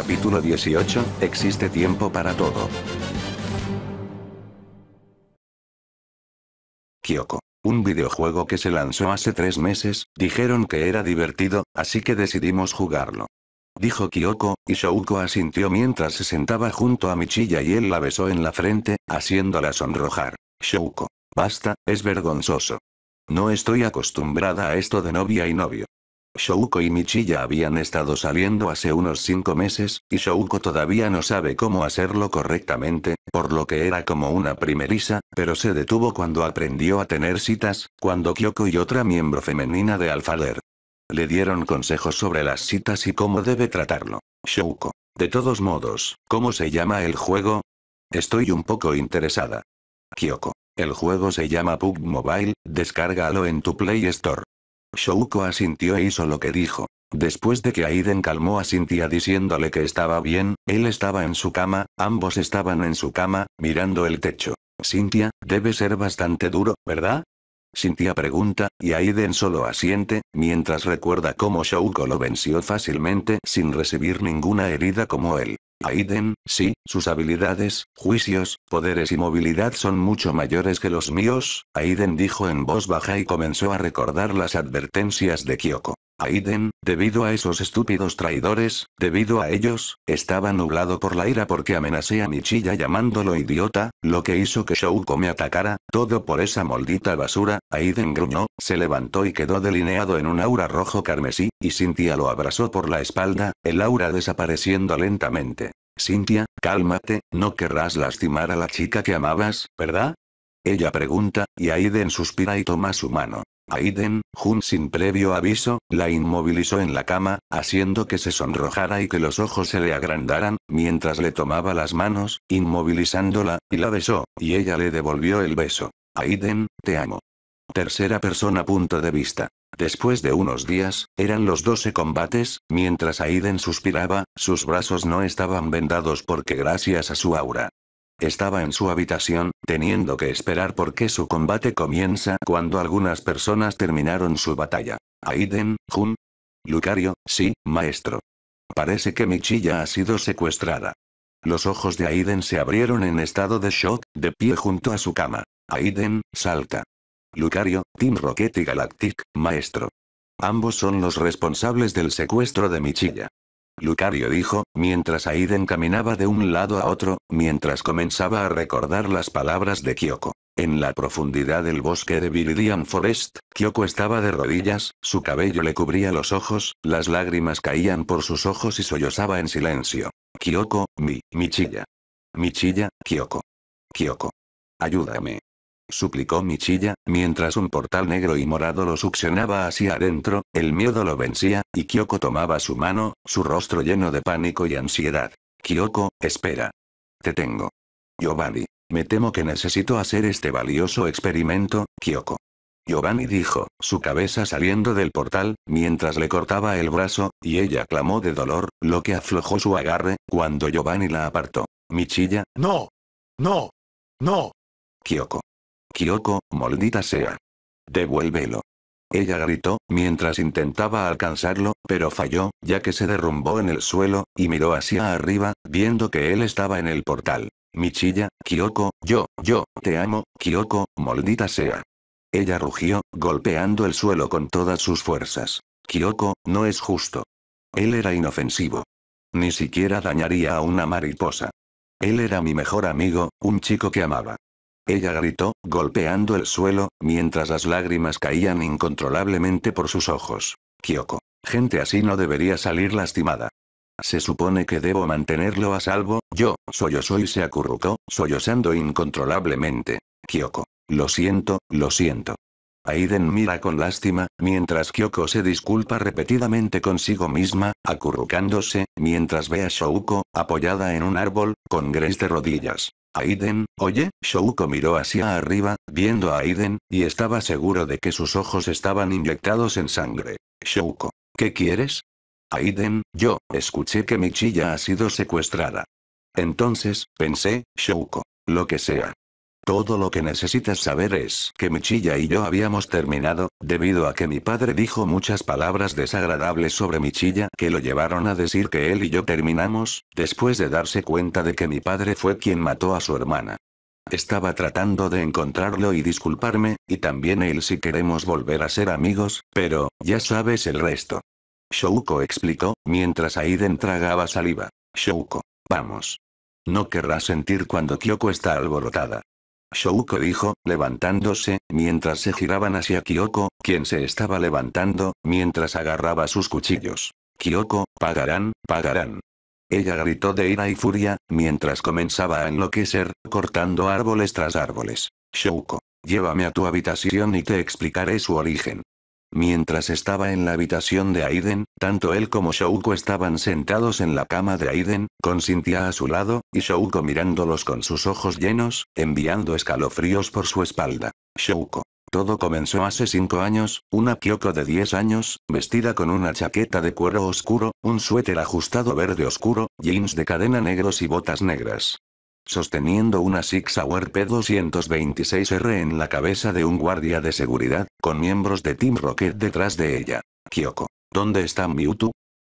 capítulo 18, existe tiempo para todo. Kyoko. Un videojuego que se lanzó hace tres meses, dijeron que era divertido, así que decidimos jugarlo. Dijo Kyoko, y Shouko asintió mientras se sentaba junto a Michilla y él la besó en la frente, haciéndola sonrojar. Shouko. Basta, es vergonzoso. No estoy acostumbrada a esto de novia y novio. Shouko y Michiya habían estado saliendo hace unos cinco meses, y Shouko todavía no sabe cómo hacerlo correctamente, por lo que era como una primeriza, pero se detuvo cuando aprendió a tener citas, cuando Kyoko y otra miembro femenina de Alfader. Le dieron consejos sobre las citas y cómo debe tratarlo. Shouko. De todos modos, ¿cómo se llama el juego? Estoy un poco interesada. Kyoko. El juego se llama Pug Mobile, descárgalo en tu Play Store. Shouko asintió e hizo lo que dijo. Después de que Aiden calmó a Cintia diciéndole que estaba bien, él estaba en su cama, ambos estaban en su cama, mirando el techo. Cintia, debe ser bastante duro, ¿verdad? Cintia pregunta, y Aiden solo asiente, mientras recuerda cómo Shouko lo venció fácilmente sin recibir ninguna herida como él. Aiden, sí, sus habilidades, juicios, poderes y movilidad son mucho mayores que los míos, Aiden dijo en voz baja y comenzó a recordar las advertencias de Kyoko. Aiden, debido a esos estúpidos traidores, debido a ellos, estaba nublado por la ira porque amenacé a chilla llamándolo idiota, lo que hizo que Shouko me atacara, todo por esa maldita basura, Aiden gruñó, se levantó y quedó delineado en un aura rojo carmesí, y Cynthia lo abrazó por la espalda, el aura desapareciendo lentamente. Cynthia, cálmate, no querrás lastimar a la chica que amabas, ¿verdad? Ella pregunta, y Aiden suspira y toma su mano. Aiden, Jun sin previo aviso, la inmovilizó en la cama, haciendo que se sonrojara y que los ojos se le agrandaran, mientras le tomaba las manos, inmovilizándola, y la besó, y ella le devolvió el beso. Aiden, te amo. Tercera persona punto de vista. Después de unos días, eran los doce combates, mientras Aiden suspiraba, sus brazos no estaban vendados porque gracias a su aura, estaba en su habitación, teniendo que esperar porque su combate comienza cuando algunas personas terminaron su batalla. Aiden, Jun. Lucario, sí, maestro. Parece que Michilla ha sido secuestrada. Los ojos de Aiden se abrieron en estado de shock, de pie junto a su cama. Aiden, salta. Lucario, Team Rocket y Galactic, maestro. Ambos son los responsables del secuestro de Michilla. Lucario dijo, mientras Aiden caminaba de un lado a otro, mientras comenzaba a recordar las palabras de Kyoko. En la profundidad del bosque de Viridian Forest, Kyoko estaba de rodillas, su cabello le cubría los ojos, las lágrimas caían por sus ojos y sollozaba en silencio. Kyoko, mi, Michilla. Michilla, Kyoko. Kyoko. Ayúdame suplicó Michilla, mientras un portal negro y morado lo succionaba hacia adentro, el miedo lo vencía, y Kyoko tomaba su mano, su rostro lleno de pánico y ansiedad. Kyoko, espera. Te tengo. Giovanni. Me temo que necesito hacer este valioso experimento, Kyoko. Giovanni dijo, su cabeza saliendo del portal, mientras le cortaba el brazo, y ella clamó de dolor, lo que aflojó su agarre, cuando Giovanni la apartó. Michilla, no. No. No. Kyoko. Kiyoko, maldita sea. Devuélvelo. Ella gritó, mientras intentaba alcanzarlo, pero falló, ya que se derrumbó en el suelo, y miró hacia arriba, viendo que él estaba en el portal. Michilla, Kiyoko, yo, yo, te amo, Kiyoko, maldita sea. Ella rugió, golpeando el suelo con todas sus fuerzas. Kiyoko, no es justo. Él era inofensivo. Ni siquiera dañaría a una mariposa. Él era mi mejor amigo, un chico que amaba ella gritó, golpeando el suelo, mientras las lágrimas caían incontrolablemente por sus ojos. Kyoko. Gente así no debería salir lastimada. Se supone que debo mantenerlo a salvo, yo, sollozó y se acurrucó, sollozando incontrolablemente. Kyoko. Lo siento, lo siento. Aiden mira con lástima, mientras Kyoko se disculpa repetidamente consigo misma, acurrucándose, mientras ve a Shouko, apoyada en un árbol, con Grace de rodillas. Aiden, oye, Shouko miró hacia arriba, viendo a Aiden, y estaba seguro de que sus ojos estaban inyectados en sangre. Shouko, ¿qué quieres? Aiden, yo, escuché que Michilla ha sido secuestrada. Entonces, pensé, Shouko, lo que sea. Todo lo que necesitas saber es que Michilla y yo habíamos terminado, debido a que mi padre dijo muchas palabras desagradables sobre Michilla que lo llevaron a decir que él y yo terminamos, después de darse cuenta de que mi padre fue quien mató a su hermana. Estaba tratando de encontrarlo y disculparme, y también él si queremos volver a ser amigos, pero, ya sabes el resto. Shouko explicó, mientras Aiden tragaba saliva. Shouko, vamos. No querrás sentir cuando Kyoko está alborotada. Shouko dijo, levantándose, mientras se giraban hacia Kioko, quien se estaba levantando, mientras agarraba sus cuchillos. Kyoko, pagarán, pagarán. Ella gritó de ira y furia, mientras comenzaba a enloquecer, cortando árboles tras árboles. Shouko, llévame a tu habitación y te explicaré su origen. Mientras estaba en la habitación de Aiden, tanto él como Shouko estaban sentados en la cama de Aiden, con Cynthia a su lado, y Shouko mirándolos con sus ojos llenos, enviando escalofríos por su espalda. Shouko. Todo comenzó hace cinco años, una Kyoko de 10 años, vestida con una chaqueta de cuero oscuro, un suéter ajustado verde oscuro, jeans de cadena negros y botas negras sosteniendo una Six Hour P-226R en la cabeza de un guardia de seguridad, con miembros de Team Rocket detrás de ella. Kyoko, ¿dónde está Mewtwo?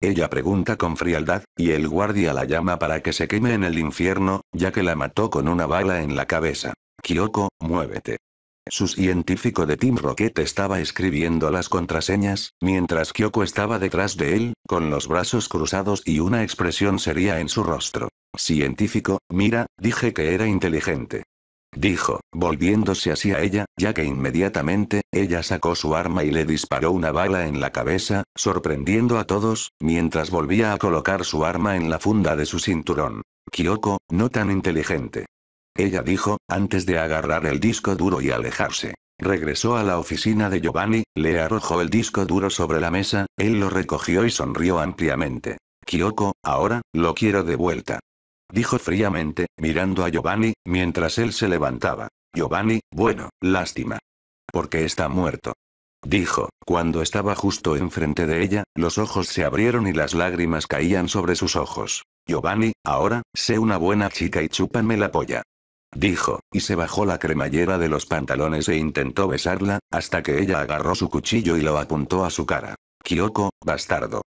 Ella pregunta con frialdad, y el guardia la llama para que se queme en el infierno, ya que la mató con una bala en la cabeza. Kyoko, muévete. Su científico de Team Rocket estaba escribiendo las contraseñas, mientras Kyoko estaba detrás de él, con los brazos cruzados y una expresión seria en su rostro. Científico, mira, dije que era inteligente. Dijo, volviéndose hacia ella, ya que inmediatamente, ella sacó su arma y le disparó una bala en la cabeza, sorprendiendo a todos, mientras volvía a colocar su arma en la funda de su cinturón. Kyoko, no tan inteligente. Ella dijo, antes de agarrar el disco duro y alejarse. Regresó a la oficina de Giovanni, le arrojó el disco duro sobre la mesa, él lo recogió y sonrió ampliamente. Kioko, ahora, lo quiero de vuelta. Dijo fríamente, mirando a Giovanni, mientras él se levantaba. Giovanni, bueno, lástima. Porque está muerto. Dijo, cuando estaba justo enfrente de ella, los ojos se abrieron y las lágrimas caían sobre sus ojos. Giovanni, ahora, sé una buena chica y chúpame la polla dijo, y se bajó la cremallera de los pantalones e intentó besarla, hasta que ella agarró su cuchillo y lo apuntó a su cara. Kyoko, bastardo.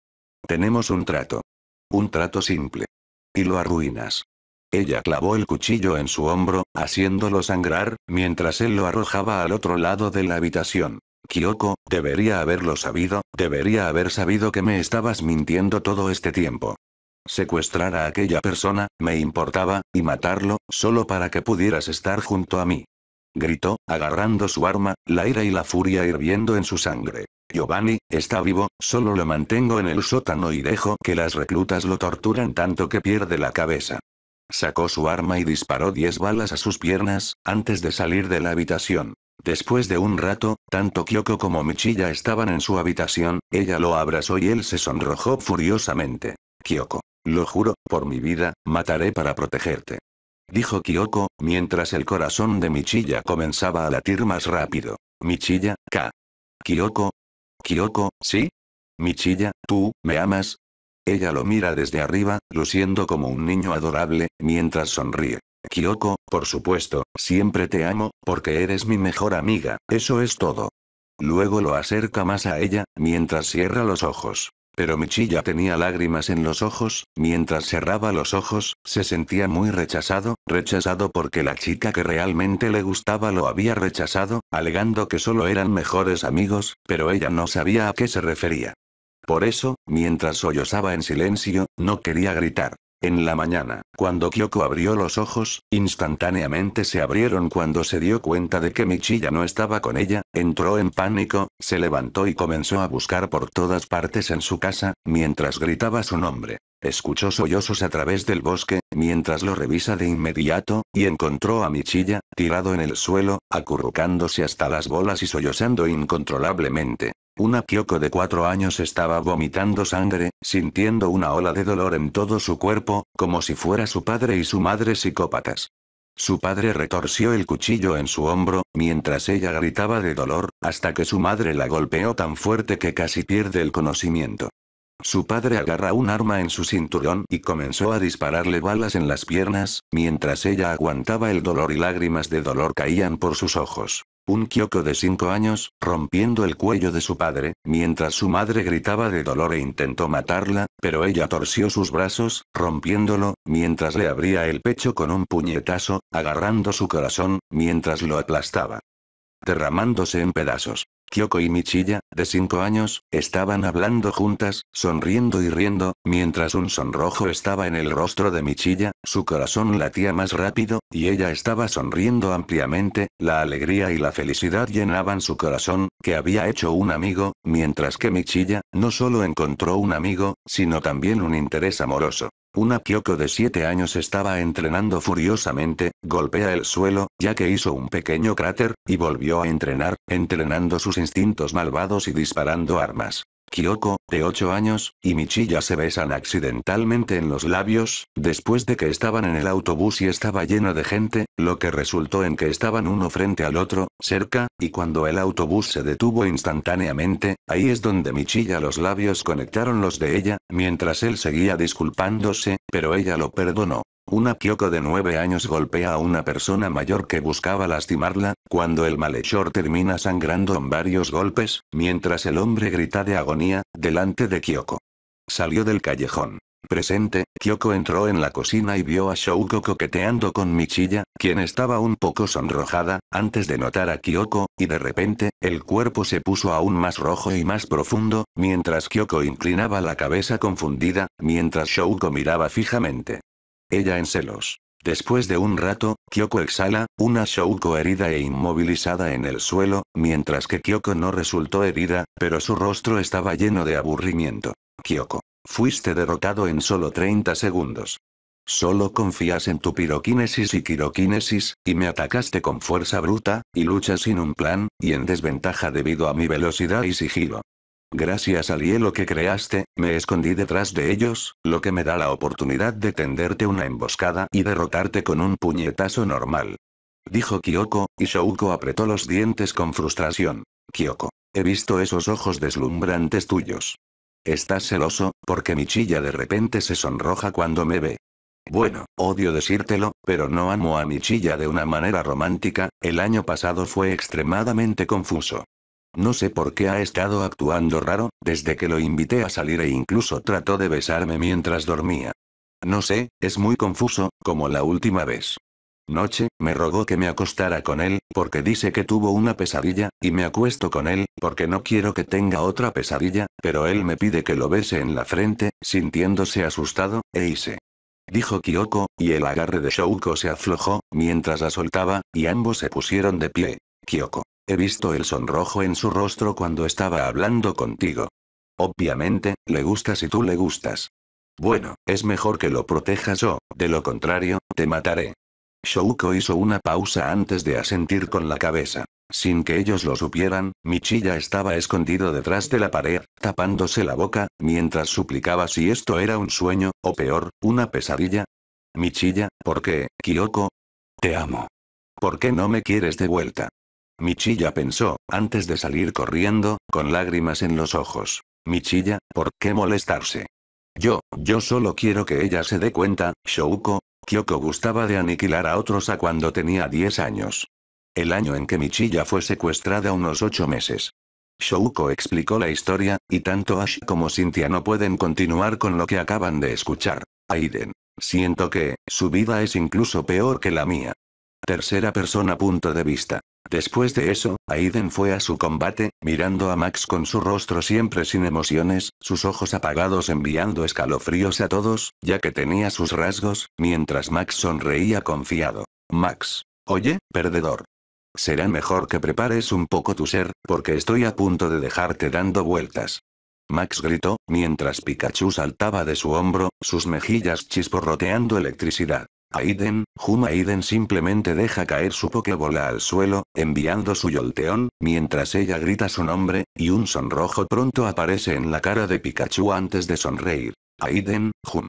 Tenemos un trato. Un trato simple. Y lo arruinas. Ella clavó el cuchillo en su hombro, haciéndolo sangrar, mientras él lo arrojaba al otro lado de la habitación. Kyoko, debería haberlo sabido, debería haber sabido que me estabas mintiendo todo este tiempo. Secuestrar a aquella persona, me importaba, y matarlo, solo para que pudieras estar junto a mí. Gritó, agarrando su arma, la ira y la furia hirviendo en su sangre. Giovanni, está vivo, solo lo mantengo en el sótano y dejo que las reclutas lo torturen tanto que pierde la cabeza. Sacó su arma y disparó diez balas a sus piernas, antes de salir de la habitación. Después de un rato, tanto Kioko como Michilla estaban en su habitación, ella lo abrazó y él se sonrojó furiosamente. Kioko. Lo juro, por mi vida, mataré para protegerte. Dijo Kyoko, mientras el corazón de Michilla comenzaba a latir más rápido. Michilla, K. Kyoko. Kyoko, ¿sí? Michilla, ¿tú, me amas? Ella lo mira desde arriba, luciendo como un niño adorable, mientras sonríe. Kyoko, por supuesto, siempre te amo, porque eres mi mejor amiga, eso es todo. Luego lo acerca más a ella, mientras cierra los ojos. Pero Michilla tenía lágrimas en los ojos, mientras cerraba los ojos, se sentía muy rechazado, rechazado porque la chica que realmente le gustaba lo había rechazado, alegando que solo eran mejores amigos, pero ella no sabía a qué se refería. Por eso, mientras sollozaba en silencio, no quería gritar. En la mañana, cuando Kyoko abrió los ojos, instantáneamente se abrieron cuando se dio cuenta de que Michiya no estaba con ella, entró en pánico, se levantó y comenzó a buscar por todas partes en su casa, mientras gritaba su nombre. Escuchó sollozos a través del bosque, mientras lo revisa de inmediato, y encontró a Michilla, tirado en el suelo, acurrucándose hasta las bolas y sollozando incontrolablemente. Una Kyoko de cuatro años estaba vomitando sangre, sintiendo una ola de dolor en todo su cuerpo, como si fuera su padre y su madre psicópatas. Su padre retorció el cuchillo en su hombro, mientras ella gritaba de dolor, hasta que su madre la golpeó tan fuerte que casi pierde el conocimiento. Su padre agarra un arma en su cinturón y comenzó a dispararle balas en las piernas, mientras ella aguantaba el dolor y lágrimas de dolor caían por sus ojos. Un kioko de cinco años, rompiendo el cuello de su padre, mientras su madre gritaba de dolor e intentó matarla, pero ella torció sus brazos, rompiéndolo, mientras le abría el pecho con un puñetazo, agarrando su corazón, mientras lo aplastaba. Derramándose en pedazos. Kyoko y Michilla, de 5 años, estaban hablando juntas, sonriendo y riendo, mientras un sonrojo estaba en el rostro de Michilla, su corazón latía más rápido, y ella estaba sonriendo ampliamente, la alegría y la felicidad llenaban su corazón, que había hecho un amigo, mientras que Michilla, no solo encontró un amigo, sino también un interés amoroso. Una Kyoko de 7 años estaba entrenando furiosamente, golpea el suelo, ya que hizo un pequeño cráter, y volvió a entrenar, entrenando sus instintos malvados y disparando armas. Kyoko, de 8 años, y Michilla se besan accidentalmente en los labios, después de que estaban en el autobús y estaba lleno de gente, lo que resultó en que estaban uno frente al otro, cerca, y cuando el autobús se detuvo instantáneamente, ahí es donde Michilla los labios conectaron los de ella, mientras él seguía disculpándose, pero ella lo perdonó. Una Kyoko de 9 años golpea a una persona mayor que buscaba lastimarla, cuando el malhechor termina sangrando en varios golpes, mientras el hombre grita de agonía, delante de Kyoko. Salió del callejón. Presente, Kyoko entró en la cocina y vio a Shouko coqueteando con Michilla, quien estaba un poco sonrojada, antes de notar a Kyoko, y de repente, el cuerpo se puso aún más rojo y más profundo, mientras Kyoko inclinaba la cabeza confundida, mientras Shouko miraba fijamente. Ella en celos. Después de un rato, Kyoko exhala, una Shouko herida e inmovilizada en el suelo, mientras que Kyoko no resultó herida, pero su rostro estaba lleno de aburrimiento. Kyoko, fuiste derrotado en solo 30 segundos. Solo confías en tu piroquinesis y quiroquinesis, y me atacaste con fuerza bruta, y luchas sin un plan, y en desventaja debido a mi velocidad y sigilo. Gracias al hielo que creaste, me escondí detrás de ellos, lo que me da la oportunidad de tenderte una emboscada y derrotarte con un puñetazo normal. Dijo Kyoko, y Shouko apretó los dientes con frustración. Kyoko, he visto esos ojos deslumbrantes tuyos. Estás celoso, porque mi chilla de repente se sonroja cuando me ve. Bueno, odio decírtelo, pero no amo a mi chilla de una manera romántica, el año pasado fue extremadamente confuso. No sé por qué ha estado actuando raro, desde que lo invité a salir e incluso trató de besarme mientras dormía. No sé, es muy confuso, como la última vez. Noche, me rogó que me acostara con él, porque dice que tuvo una pesadilla, y me acuesto con él, porque no quiero que tenga otra pesadilla, pero él me pide que lo bese en la frente, sintiéndose asustado, e hice. Dijo Kyoko, y el agarre de Shouko se aflojó, mientras la soltaba, y ambos se pusieron de pie. Kyoko visto el sonrojo en su rostro cuando estaba hablando contigo. Obviamente, le gustas y tú le gustas. Bueno, es mejor que lo protejas yo, de lo contrario, te mataré. Shouko hizo una pausa antes de asentir con la cabeza. Sin que ellos lo supieran, Michilla estaba escondido detrás de la pared, tapándose la boca, mientras suplicaba si esto era un sueño, o peor, una pesadilla. Michilla, ¿por qué, Kyoko? Te amo. ¿Por qué no me quieres de vuelta? Michilla pensó, antes de salir corriendo, con lágrimas en los ojos. Michilla, ¿por qué molestarse? Yo, yo solo quiero que ella se dé cuenta, Shouko, Kyoko gustaba de aniquilar a otros a cuando tenía 10 años. El año en que Michilla fue secuestrada unos 8 meses. Shouko explicó la historia, y tanto Ash como Cynthia no pueden continuar con lo que acaban de escuchar. Aiden. Siento que, su vida es incluso peor que la mía. Tercera persona punto de vista. Después de eso, Aiden fue a su combate, mirando a Max con su rostro siempre sin emociones, sus ojos apagados enviando escalofríos a todos, ya que tenía sus rasgos, mientras Max sonreía confiado. Max. Oye, perdedor. Será mejor que prepares un poco tu ser, porque estoy a punto de dejarte dando vueltas. Max gritó, mientras Pikachu saltaba de su hombro, sus mejillas chisporroteando electricidad. Aiden, Juma Aiden simplemente deja caer su pokebola al suelo, enviando su yolteón, mientras ella grita su nombre, y un sonrojo pronto aparece en la cara de Pikachu antes de sonreír. Aiden, Jum.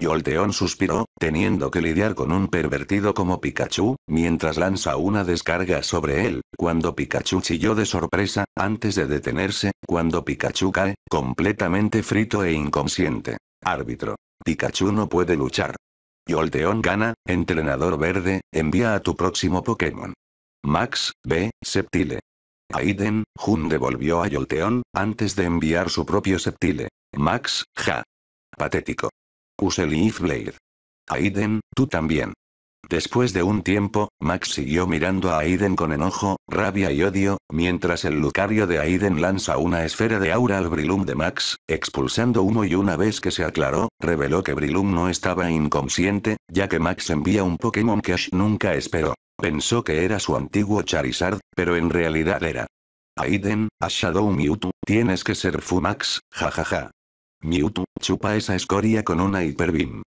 Yolteón suspiró, teniendo que lidiar con un pervertido como Pikachu, mientras lanza una descarga sobre él, cuando Pikachu chilló de sorpresa, antes de detenerse, cuando Pikachu cae, completamente frito e inconsciente. Árbitro. Pikachu no puede luchar. Yolteon gana, entrenador verde, envía a tu próximo Pokémon. Max, B, Septile. Aiden, Jun devolvió a Yolteon, antes de enviar su propio Septile. Max, ja. Patético. Use Leaf Blade. Aiden, tú también. Después de un tiempo, Max siguió mirando a Aiden con enojo, rabia y odio, mientras el Lucario de Aiden lanza una esfera de aura al Brilum de Max, expulsando humo y una vez que se aclaró, reveló que Brilum no estaba inconsciente, ya que Max envía un Pokémon que Ash nunca esperó. Pensó que era su antiguo Charizard, pero en realidad era. Aiden, a Shadow Mewtwo, tienes que ser Max, jajaja. Mewtwo, chupa esa escoria con una Hyper Beam.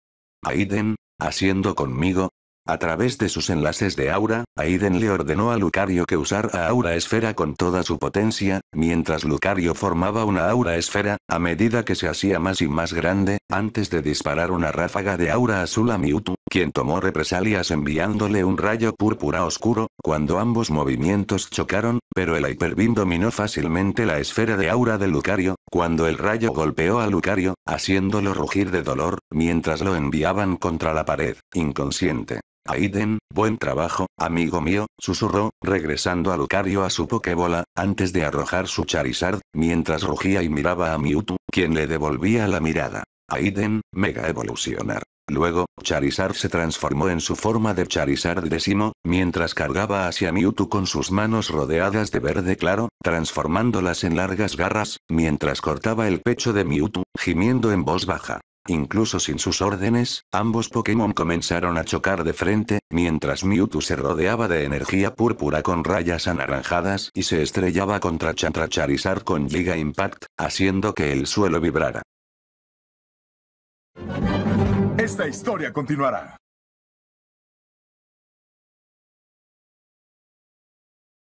Aiden, haciendo conmigo, a través de sus enlaces de aura, Aiden le ordenó a Lucario que usara a aura esfera con toda su potencia, mientras Lucario formaba una aura esfera, a medida que se hacía más y más grande, antes de disparar una ráfaga de aura azul a Mewtwo, quien tomó represalias enviándole un rayo púrpura oscuro, cuando ambos movimientos chocaron, pero el Beam dominó fácilmente la esfera de aura de Lucario, cuando el rayo golpeó a Lucario, haciéndolo rugir de dolor, mientras lo enviaban contra la pared, inconsciente. Aiden, buen trabajo, amigo mío, susurró, regresando a Lucario a su Pokébola, antes de arrojar su Charizard, mientras rugía y miraba a Mewtwo, quien le devolvía la mirada. Aiden, mega evolucionar. Luego, Charizard se transformó en su forma de Charizard décimo, mientras cargaba hacia Mewtwo con sus manos rodeadas de verde claro, transformándolas en largas garras, mientras cortaba el pecho de Mewtwo, gimiendo en voz baja. Incluso sin sus órdenes, ambos Pokémon comenzaron a chocar de frente, mientras Mewtwo se rodeaba de energía púrpura con rayas anaranjadas y se estrellaba contra Chantra Charizard con Giga Impact, haciendo que el suelo vibrara. Esta historia continuará.